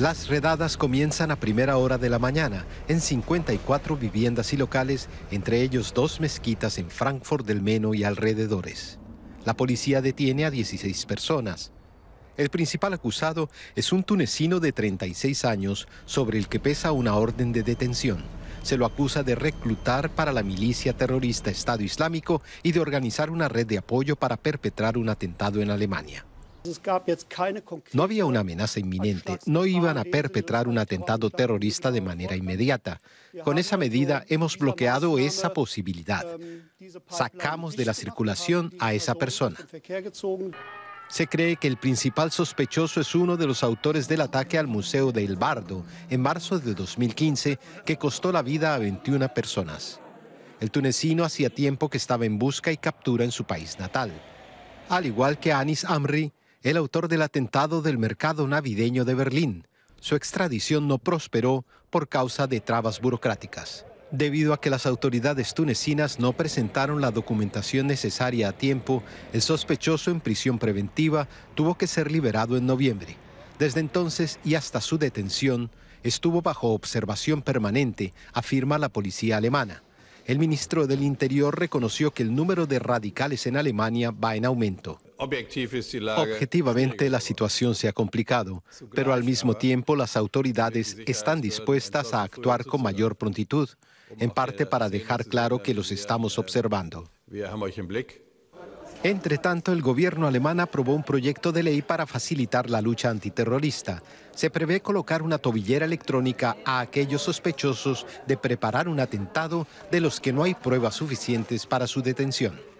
Las redadas comienzan a primera hora de la mañana en 54 viviendas y locales, entre ellos dos mezquitas en Frankfurt del Meno y alrededores. La policía detiene a 16 personas. El principal acusado es un tunecino de 36 años sobre el que pesa una orden de detención. Se lo acusa de reclutar para la milicia terrorista Estado Islámico y de organizar una red de apoyo para perpetrar un atentado en Alemania. No había una amenaza inminente, no iban a perpetrar un atentado terrorista de manera inmediata. Con esa medida hemos bloqueado esa posibilidad. Um, Sacamos de la circulación a esa persona. Se cree que el principal sospechoso es uno de los autores del ataque al Museo de El Bardo en marzo de 2015 que costó la vida a 21 personas. El tunecino hacía tiempo que estaba en busca y captura en su país natal. Al igual que Anis Amri, el autor del atentado del mercado navideño de Berlín. Su extradición no prosperó por causa de trabas burocráticas. Debido a que las autoridades tunecinas no presentaron la documentación necesaria a tiempo, el sospechoso en prisión preventiva tuvo que ser liberado en noviembre. Desde entonces y hasta su detención, estuvo bajo observación permanente, afirma la policía alemana. El ministro del Interior reconoció que el número de radicales en Alemania va en aumento. Objetivamente la situación se ha complicado, pero al mismo tiempo las autoridades están dispuestas a actuar con mayor prontitud, en parte para dejar claro que los estamos observando. Entre tanto, el gobierno alemán aprobó un proyecto de ley para facilitar la lucha antiterrorista. Se prevé colocar una tobillera electrónica a aquellos sospechosos de preparar un atentado de los que no hay pruebas suficientes para su detención.